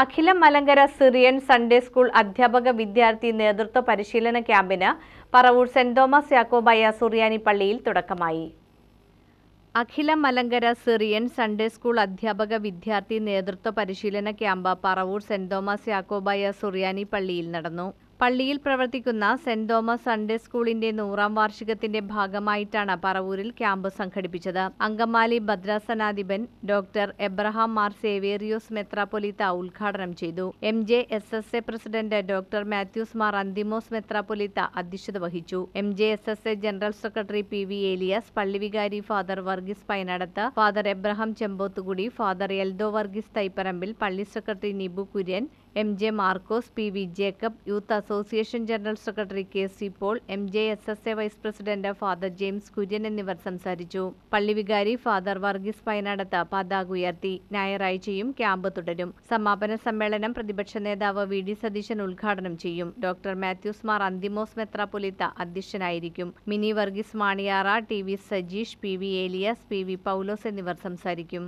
അഖില Malankara Syrian Sunday school അധ്യാപക വിദ്യാർത്ഥി നേതൃത്വ പരിശീലന ക്യാമ്പിന് പറവൂർ സെന്റ് തോമസ് യാക്കോബായ സുറിയാനി പള്ളിയിൽ തുടക്കമായി അഖില മലങ്കര സിറിയൻ സൺഡേ സ്കൂൾ അധ്യാപക വിദ്യാർത്ഥി നേതൃത്വ പരിശീലന camp Paravur saint Thomas Yakobaya സുറിയാനി പള്ളിയിൽ നടന്നു പള്ളിയിൽ പ്രവർത്തിക്കുന്ന സെന്റ് തോമസ് സൺഡേ സ്കൂളിന്റെ നൂറാം വാർഷികത്തിന്റെ ഭാഗമായിട്ടാണ് പറവൂരിൽ ക്യാമ്പ് സംഘടിപ്പിച്ചത് അങ്കമാലി ഭദ്രാസനാധിപൻ ഡോക്ടർ എബ്രഹാം മാർ സേവേറിയോസ് മെത്രാപൊലിത്ത ഉദ്ഘാടനം ചെയ്തു M J S S A president doctor Mathews Mar Anthimos മെത്രാപൊലിത്ത അധ്യക്ഷത വഹിച്ചു M J S S A general secretary P V Elias പള്ളിവികാരി father Varghese Painadath father Abraham Chempothukudi father Eldho Varghese Thaiparambil പള്ളി secretary Nibu Kurian M J Markose P V Jacob youth association general secretary K C Paul M J S S A vice president father James Kurian എന്നിവർ സംസാരിച്ചു പള്ളിവികാരി father Varghese പയനാടത്ത് പതാക ഉയർത്തി ഞായറാഴ്ചയും camp തുടരും സമാപന സമ്മേളനം പ്രതിപക്ഷ നേതാവ് വി ഡി സതീശൻ ഉദ്ഘാടനം ചെയ്യും ഡോക്ടർ മാത്യൂസ് മാർ അന്തിമോസ് മെത്രാപൊലിത്ത അധ്യക്ഷനായിരിക്കും Mini Varghese Maniyara T V Sajeesh P V Elias P V Paulose എന്നിവർ സംസാരിക്കും